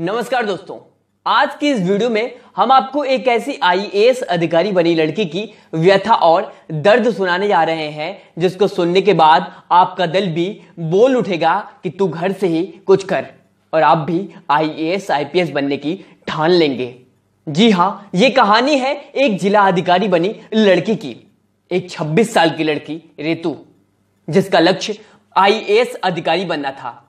नमस्कार दोस्तों आज की इस वीडियो में हम आपको एक ऐसी आईएएस अधिकारी बनी लड़की की व्यथा और दर्द सुनाने जा रहे हैं जिसको सुनने के बाद आपका दिल भी बोल उठेगा कि तू घर से ही कुछ कर और आप भी आईएएस आईपीएस बनने की ठान लेंगे जी हाँ ये कहानी है एक जिला अधिकारी बनी लड़की की एक 26 साल की लड़की रेतु जिसका लक्ष्य आईएएस अधिकारी बनना था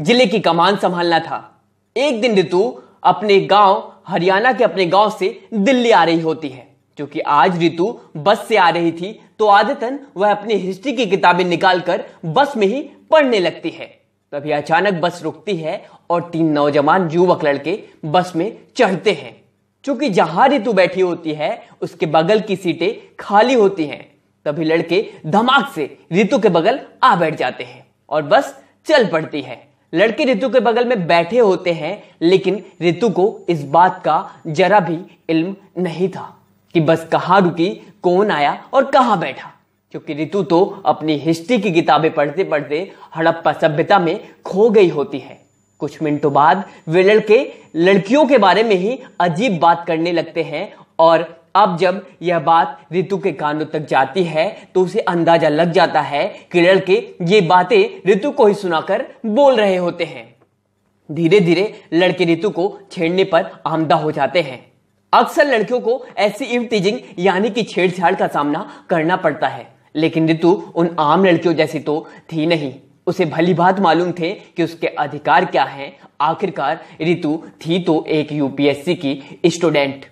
जिले की कमान संभालना था एक दिन ऋतु अपने गांव हरियाणा के अपने गांव से दिल्ली आ रही होती है क्योंकि आज ऋतु बस से आ रही थी तो आदतन वह अपनी हिस्ट्री की किताबें निकालकर बस में ही पढ़ने लगती है तभी तो अचानक बस रुकती है और तीन नौजवान युवक लड़के बस में चढ़ते हैं क्योंकि जहां ऋतु बैठी होती है उसके बगल की सीटें खाली होती हैं तभी लड़के धमाक से ऋतु के बगल आ बैठ जाते हैं और बस चल पड़ती है लड़के रितु के बगल में बैठे होते हैं लेकिन ऋतु को इस बात का जरा भी इल्म नहीं था कि बस कहाँ रुकी कौन आया और कहाँ बैठा क्योंकि ऋतु तो अपनी हिस्ट्री की किताबें पढ़ते पढ़ते हड़प्पा सभ्यता में खो गई होती है कुछ मिनटों बाद वे लड़के लड़कियों के बारे में ही अजीब बात करने लगते हैं और अब जब यह बात ऋतु के कानों तक जाती है तो उसे अंदाजा लग जाता है कि लड़के ये बातें ऋतु को ही सुनाकर बोल रहे होते हैं धीरे धीरे लड़के ऋतु को छेड़ने पर आमदा हो जाते हैं अक्सर लड़कियों को ऐसी इव यानी कि छेड़छाड़ का सामना करना पड़ता है लेकिन ऋतु उन आम लड़कियों जैसी तो थी नहीं उसे भली बात मालूम थे कि उसके अधिकार क्या हैं आखिरकार रितु थी तो एक यूपीएससी की स्टूडेंट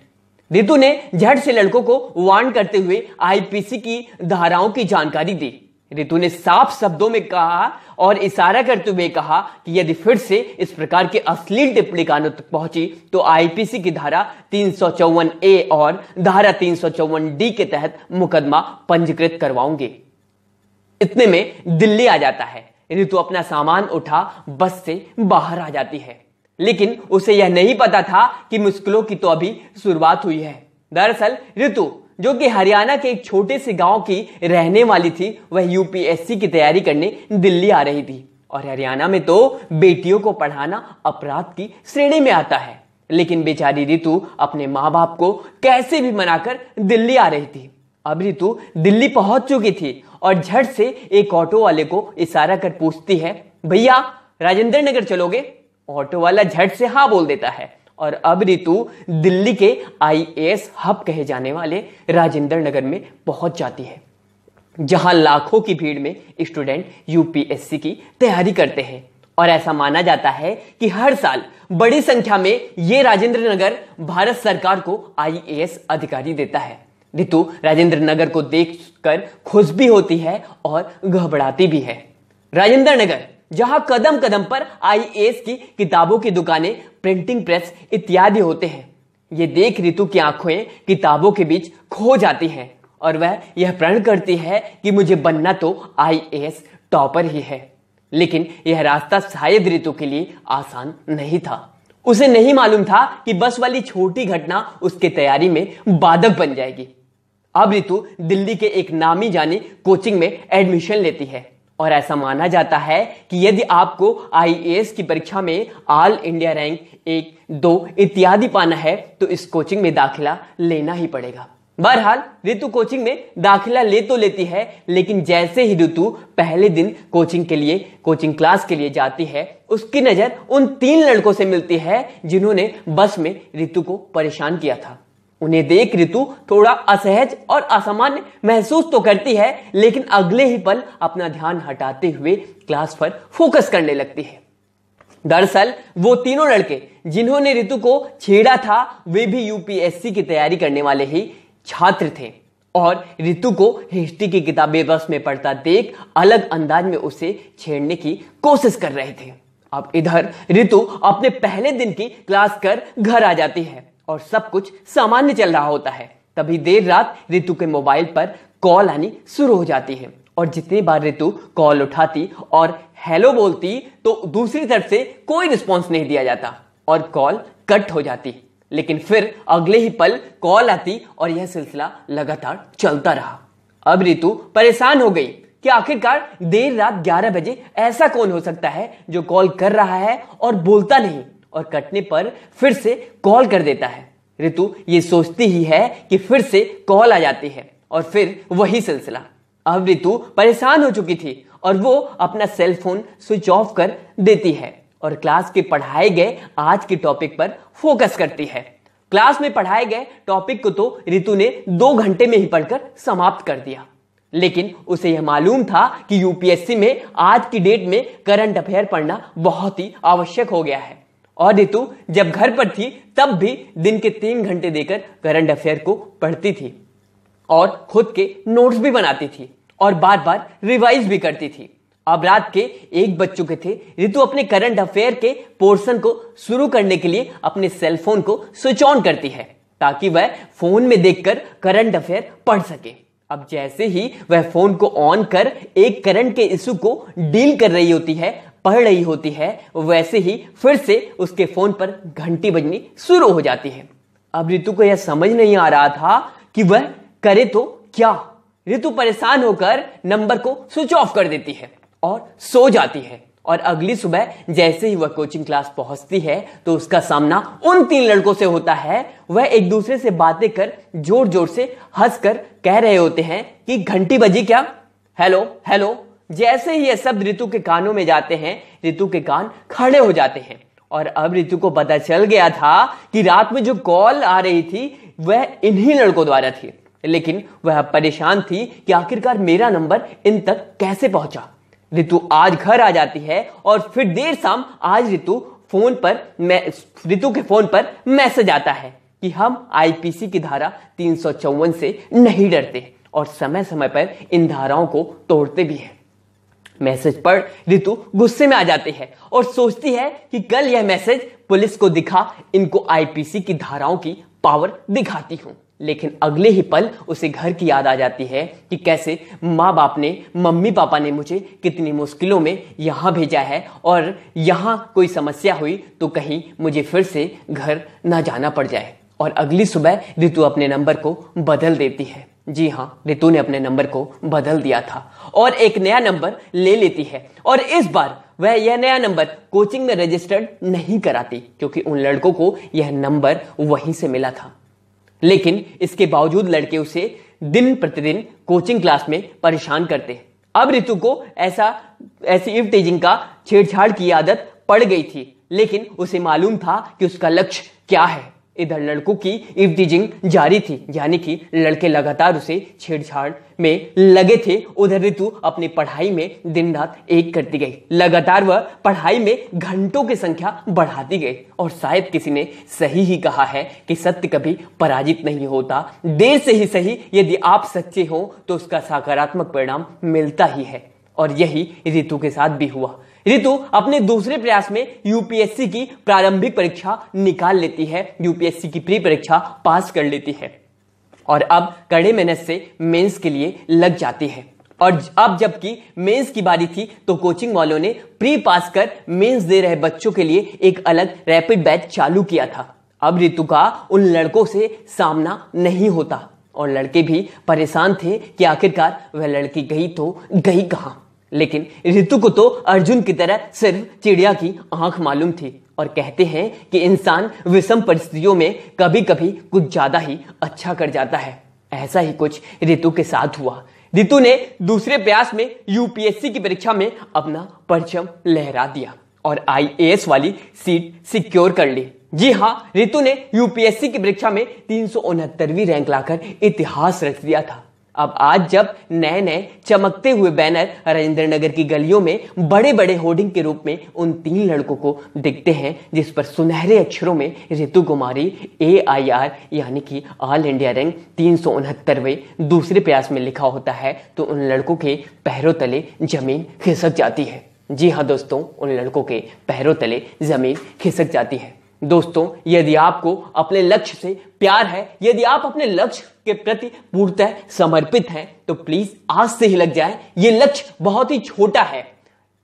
रितु ने झट से लड़कों को वार्न करते हुए आईपीसी की धाराओं की जानकारी दी रितु ने साफ शब्दों में कहा और इशारा करते हुए कहा कि यदि फिर से इस प्रकार की अश्लील टिप्पणी कानून तक पहुंची तो आईपीसी की धारा तीन ए और धारा तीन डी के तहत मुकदमा पंजीकृत करवाऊंगे इतने में दिल्ली आ जाता है रितु अपना सामान उठा बस से बाहर आ जाती है लेकिन उसे यह नहीं पता था कि मुश्किलों की तो अभी शुरुआत हुई है दरअसल ऋतु जो कि हरियाणा के एक छोटे से गांव की रहने वाली थी वह यूपीएससी की तैयारी करने दिल्ली आ रही थी और हरियाणा में तो बेटियों को पढ़ाना अपराध की श्रेणी में आता है लेकिन बेचारी ऋतु अपने माँ बाप को कैसे भी मनाकर दिल्ली आ रही थी अब ऋतु दिल्ली पहुंच चुकी थी और झट से एक ऑटो वाले को इशारा कर पूछती है भैया राजेंद्र नगर चलोगे ऑटो वाला झट से हाँ बोल देता है और अब रितु दिल्ली के आई हब कहे जाने वाले राजेंद्र नगर में पहुंच जाती है जहां लाखों की भीड़ में स्टूडेंट यूपीएससी की तैयारी करते हैं और ऐसा माना जाता है कि हर साल बड़ी संख्या में ये राजेंद्र नगर भारत सरकार को आई अधिकारी देता है रितु राजेंद्र नगर को देखकर खुश भी होती है और घबराती भी है राजेंद्र नगर जहां कदम कदम पर आई की किताबों की दुकानें प्रिंटिंग प्रेस इत्यादि होते हैं ये देख रितु की आंखें किताबों के बीच खो जाती हैं और वह यह प्रण करती है कि मुझे बनना तो आई टॉपर ही है लेकिन यह रास्ता शायद ऋतु के लिए आसान नहीं था उसे नहीं मालूम था कि बस वाली छोटी घटना उसके तैयारी में बाधक बन जाएगी अब ऋतु दिल्ली के एक नामी जानी कोचिंग में एडमिशन लेती है और ऐसा माना जाता है कि यदि आपको आई की परीक्षा में ऑल इंडिया रैंक एक दो इत्यादि पाना है तो इस कोचिंग में दाखिला लेना ही पड़ेगा बहरहाल ऋतु कोचिंग में दाखिला ले तो लेती है लेकिन जैसे ही ऋतु पहले दिन कोचिंग के लिए कोचिंग क्लास के लिए जाती है उसकी नजर उन तीन लड़कों से मिलती है जिन्होंने बस में ऋतु को परेशान किया था उन्हें देख ऋतु थोड़ा असहज और असामान्य महसूस तो करती है लेकिन अगले ही पल अपना ध्यान हटाते हुए क्लास पर फोकस करने लगती है दरअसल वो तीनों लड़के जिन्होंने ऋतु को छेड़ा था वे भी यूपीएससी की तैयारी करने वाले ही छात्र थे और ऋतु को हिस्ट्री की किताबें बस में पढ़ता देख अलग अंदाज में उसे छेड़ने की कोशिश कर रहे थे अब इधर ऋतु अपने पहले दिन की क्लास कर घर आ जाती है और सब कुछ सामान्य चल रहा होता है तभी देर रात रितु के मोबाइल पर कॉल आनी शुरू हो जाती है और जितनी बार रितु कॉल उठाती और हेलो बोलती तो दूसरी तरफ से कोई रिस्पॉन्स नहीं दिया जाता और कॉल कट हो जाती लेकिन फिर अगले ही पल कॉल आती और यह सिलसिला लगातार चलता रहा अब रितु परेशान हो गई कि आखिरकार देर रात 11 बजे ऐसा कौन हो सकता है जो कॉल कर रहा है और बोलता नहीं और कटने पर फिर से कॉल कर देता है ऋतु ये सोचती ही है कि फिर से कॉल आ जाती है और फिर वही सिलसिला अब ऋतु परेशान हो चुकी थी और वो अपना सेल फोन स्विच ऑफ कर देती है और क्लास के पढ़ाए गए आज के टॉपिक पर फोकस करती है क्लास में पढ़ाए गए टॉपिक को तो ऋतु ने दो घंटे में ही पढ़कर समाप्त कर दिया लेकिन उसे यह मालूम था कि यूपीएससी में आज की डेट में करंट अफेयर पढ़ना बहुत ही आवश्यक हो गया है और रितु जब घर पर थी तब भी दिन के तीन घंटे देकर करंट अफेयर को पढ़ती थी और खुद के नोट्स भी बनाती थी और बार बार रिवाइज भी करती थी अब रात के एक बज चुके थे रितु अपने करंट अफेयर के पोर्शन को शुरू करने के लिए अपने सेलफोन को स्विच ऑन करती है ताकि वह फोन में देखकर करंट अफेयर पढ़ सके अब जैसे ही वह फोन को ऑन कर एक करंट के इशू को डील कर रही होती है पढ़ रही होती है वैसे ही फिर से उसके फोन पर घंटी बजनी शुरू हो जाती है अब रितु को यह समझ नहीं आ रहा था कि वह करे तो क्या रितु परेशान होकर नंबर को स्विच ऑफ कर देती है और सो जाती है और अगली सुबह जैसे ही वह कोचिंग क्लास पहुंचती है तो उसका सामना उन तीन लड़कों से होता है वह एक दूसरे से बातें कर जोर जोर से हंसकर कह रहे होते हैं कि घंटी बजी क्या हेलो हेलो जैसे ही ये शब्द ऋतु के कानों में जाते हैं ऋतु के कान खड़े हो जाते हैं और अब ऋतु को पता चल गया था कि रात में जो कॉल आ रही थी वह इन्हीं लड़कों द्वारा थी लेकिन वह परेशान थी कि आखिरकार मेरा नंबर इन तक कैसे पहुंचा ऋतु आज घर आ जाती है और फिर देर शाम आज ऋतु फोन पर ऋतु के फोन पर मैसेज आता है कि हम आईपीसी की धारा तीन से नहीं डरते और समय समय पर इन धाराओं को तोड़ते भी हैं मैसेज पढ़ रितु गुस्से में आ जाती है और सोचती है कि कल यह मैसेज पुलिस को दिखा इनको आईपीसी की धाराओं की पावर दिखाती हूँ लेकिन अगले ही पल उसे घर की याद आ जाती है कि कैसे माँ बाप ने मम्मी पापा ने मुझे कितनी मुश्किलों में यहाँ भेजा है और यहाँ कोई समस्या हुई तो कहीं मुझे फिर से घर ना जाना पड़ जाए और अगली सुबह रितु अपने नंबर को बदल देती है जी हाँ रितु ने अपने नंबर को बदल दिया था और एक नया नंबर ले लेती है और इस बार वह यह नया नंबर कोचिंग में रजिस्टर्ड नहीं कराती क्योंकि उन लड़कों को यह नंबर वहीं से मिला था लेकिन इसके बावजूद लड़के उसे दिन प्रतिदिन कोचिंग क्लास में परेशान करते अब ऋतु को ऐसा ऐसी इव टीजिंग का छेड़छाड़ की आदत पड़ गई थी लेकिन उसे मालूम था कि उसका लक्ष्य क्या है इधर लड़कों की इफ्तिजिंग जारी थी यानी कि लड़के लगातार उसे छेड़छाड़ में लगे थे उधर ऋतु अपनी पढ़ाई में दिन रात एक करती गई लगातार वह पढ़ाई में घंटों की संख्या बढ़ाती गई और शायद किसी ने सही ही कहा है कि सत्य कभी पराजित नहीं होता देर से ही सही यदि आप सच्चे हो तो उसका सकारात्मक परिणाम मिलता ही है और यही रितु के साथ भी हुआ रितु अपने दूसरे प्रयास में यूपीएससी की प्रारंभिक परीक्षा निकाल लेती है यूपीएससी की प्री परीक्षा पास कर लेती है और अब कड़े मेहनत से मेंस के लिए लग जाती है और अब जबकि मेंस की बारी थी तो कोचिंग वालों ने प्री पास कर मेंस दे रहे बच्चों के लिए एक अलग रैपिड बैच चालू किया था अब ऋतु का उन लड़कों से सामना नहीं होता और लड़के भी परेशान थे कि आखिरकार वह लड़की गई तो गई कहाँ लेकिन ऋतु को तो अर्जुन की तरह सिर्फ चिड़िया की आंख मालूम थी और कहते हैं कि इंसान विषम परिस्थितियों में कभी कभी कुछ ज्यादा ही अच्छा कर जाता है ऐसा ही कुछ ऋतु के साथ हुआ ऋतु ने दूसरे प्रयास में यूपीएससी की परीक्षा में अपना परचम लहरा दिया और आई वाली सीट सिक्योर कर ली जी हाँ रितु ने यूपीएससी की परीक्षा में तीन रैंक लाकर इतिहास रच दिया था अब आज जब नए नए चमकते हुए बैनर राजेंद्र नगर की गलियों में बड़े बड़े होर्डिंग के रूप में उन तीन लड़कों को दिखते हैं जिस पर सुनहरे अक्षरों में रितु कुमारी ए आई आर यानी कि ऑल इंडिया रैंक तीन सौ उनहत्तरवें दूसरे प्रयास में लिखा होता है तो उन लड़कों के पैरों तले जमीन खिसक जाती है जी हाँ दोस्तों उन लड़कों के पैरों तले जमीन खिसक जाती है दोस्तों यदि आपको अपने लक्ष्य से प्यार है यदि आप अपने लक्ष्य के प्रति पूर्णतः समर्पित हैं तो प्लीज आज से ही लग जाए ये लक्ष्य बहुत ही छोटा है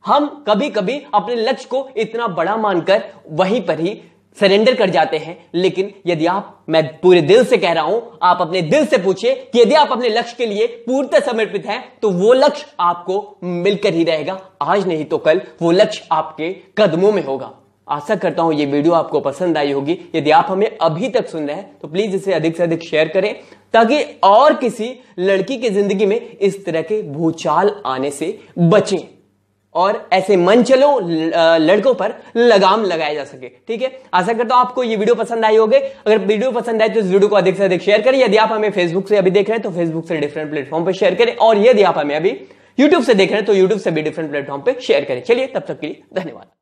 हम कभी कभी अपने लक्ष्य को इतना बड़ा मानकर वहीं पर ही सरेंडर कर जाते हैं लेकिन यदि आप मैं पूरे दिल से कह रहा हूं आप अपने दिल से पूछिए कि यदि आप अपने लक्ष्य के लिए पूर्णतः समर्पित हैं तो वो लक्ष्य आपको मिलकर ही रहेगा आज नहीं तो कल वो लक्ष्य आपके कदमों में होगा आशा करता हूं ये वीडियो आपको पसंद आई होगी यदि आप हमें अभी तक सुन रहे हैं तो प्लीज इसे अधिक से अधिक शेयर करें ताकि और किसी लड़की की जिंदगी में इस तरह के भूचाल आने से बचें और ऐसे मन चलो लड़कों पर लगाम लगाया जा सके ठीक है आशा करता हूं आपको ये वीडियो पसंद आई होगी अगर वीडियो पसंद आए तो इस वीडियो को अधिक से अधिक शेयर करें यदि आप हमें फेसबुक से अभी देख रहे हैं तो फेसबुक से डिफरेंट प्लेटफॉर्म पर शेयर करें और यदि आप हमें अभी यूट्यूब से देख रहे हैं तो यूट्यूब से भी डिफरेंट प्लेटफॉर्म पर शेयर करें चलिए तब तक के लिए धन्यवाद